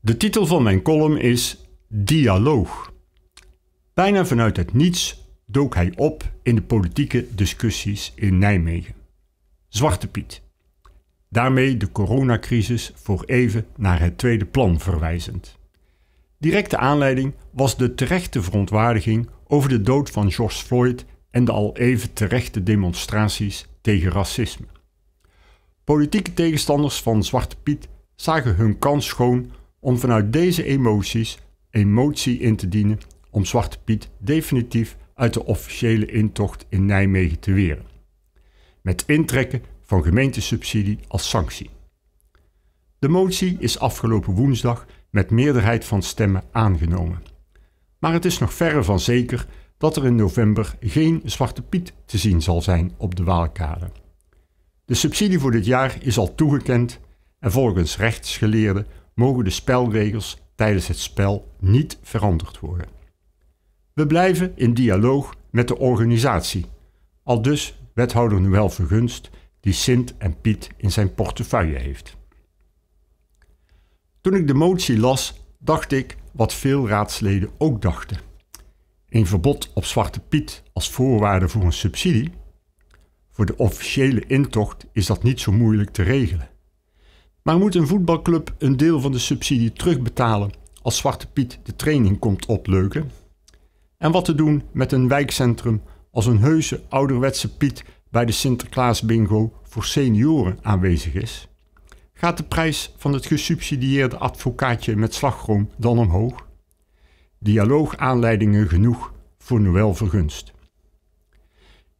De titel van mijn column is Dialoog. Bijna vanuit het niets dook hij op in de politieke discussies in Nijmegen. Zwarte Piet. Daarmee de coronacrisis voor even naar het tweede plan verwijzend. Directe aanleiding was de terechte verontwaardiging over de dood van George Floyd en de al even terechte demonstraties tegen racisme. Politieke tegenstanders van Zwarte Piet zagen hun kans schoon om vanuit deze emoties emotie in te dienen om Zwarte Piet definitief uit de officiële intocht in Nijmegen te weren. Met intrekken van gemeentesubsidie als sanctie. De motie is afgelopen woensdag met meerderheid van stemmen aangenomen. Maar het is nog verre van zeker dat er in november geen Zwarte Piet te zien zal zijn op de Waalkade. De subsidie voor dit jaar is al toegekend en volgens rechtsgeleerden mogen de spelregels tijdens het spel niet veranderd worden. We blijven in dialoog met de organisatie, al dus wethouder Noël Vergunst, die Sint en Piet in zijn portefeuille heeft. Toen ik de motie las, dacht ik wat veel raadsleden ook dachten. Een verbod op Zwarte Piet als voorwaarde voor een subsidie? Voor de officiële intocht is dat niet zo moeilijk te regelen. Maar moet een voetbalclub een deel van de subsidie terugbetalen als Zwarte Piet de training komt opleuken? En wat te doen met een wijkcentrum als een heuse ouderwetse Piet bij de Sinterklaas bingo voor senioren aanwezig is? Gaat de prijs van het gesubsidieerde advocaatje met slagroom dan omhoog? Dialoogaanleidingen genoeg voor Noël Vergunst.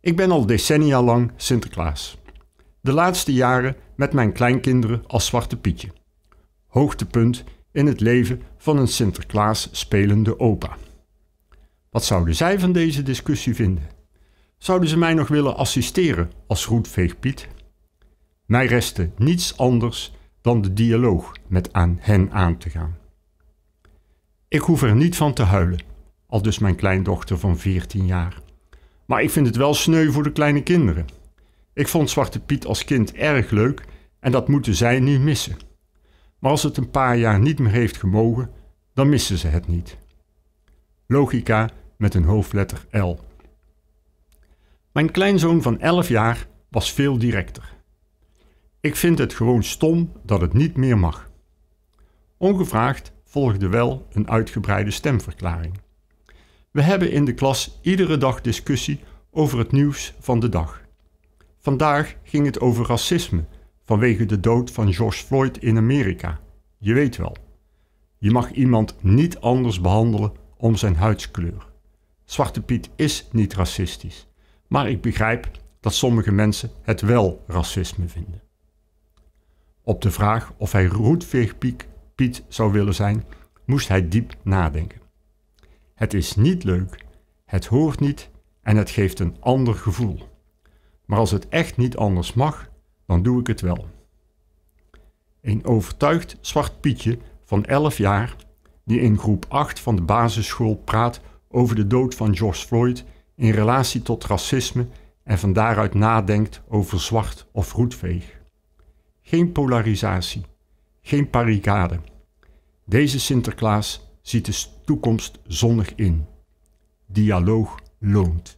Ik ben al decennia lang Sinterklaas de laatste jaren met mijn kleinkinderen als Zwarte Pietje. Hoogtepunt in het leven van een Sinterklaas spelende opa. Wat zouden zij van deze discussie vinden? Zouden ze mij nog willen assisteren als roetveegpiet? Mij restte niets anders dan de dialoog met aan hen aan te gaan. Ik hoef er niet van te huilen, al dus mijn kleindochter van 14 jaar. Maar ik vind het wel sneu voor de kleine kinderen. Ik vond Zwarte Piet als kind erg leuk en dat moeten zij nu missen. Maar als het een paar jaar niet meer heeft gemogen, dan missen ze het niet. Logica met een hoofdletter L. Mijn kleinzoon van 11 jaar was veel directer. Ik vind het gewoon stom dat het niet meer mag. Ongevraagd volgde wel een uitgebreide stemverklaring. We hebben in de klas iedere dag discussie over het nieuws van de dag. Vandaag ging het over racisme vanwege de dood van George Floyd in Amerika. Je weet wel. Je mag iemand niet anders behandelen om zijn huidskleur. Zwarte Piet is niet racistisch, maar ik begrijp dat sommige mensen het wel racisme vinden. Op de vraag of hij roetveeg Piet zou willen zijn, moest hij diep nadenken. Het is niet leuk, het hoort niet en het geeft een ander gevoel. Maar als het echt niet anders mag, dan doe ik het wel. Een overtuigd zwart Pietje van 11 jaar, die in groep 8 van de basisschool praat over de dood van George Floyd in relatie tot racisme en van daaruit nadenkt over zwart of roetveeg. Geen polarisatie, geen parikade. Deze Sinterklaas ziet de toekomst zonnig in. Dialoog loont.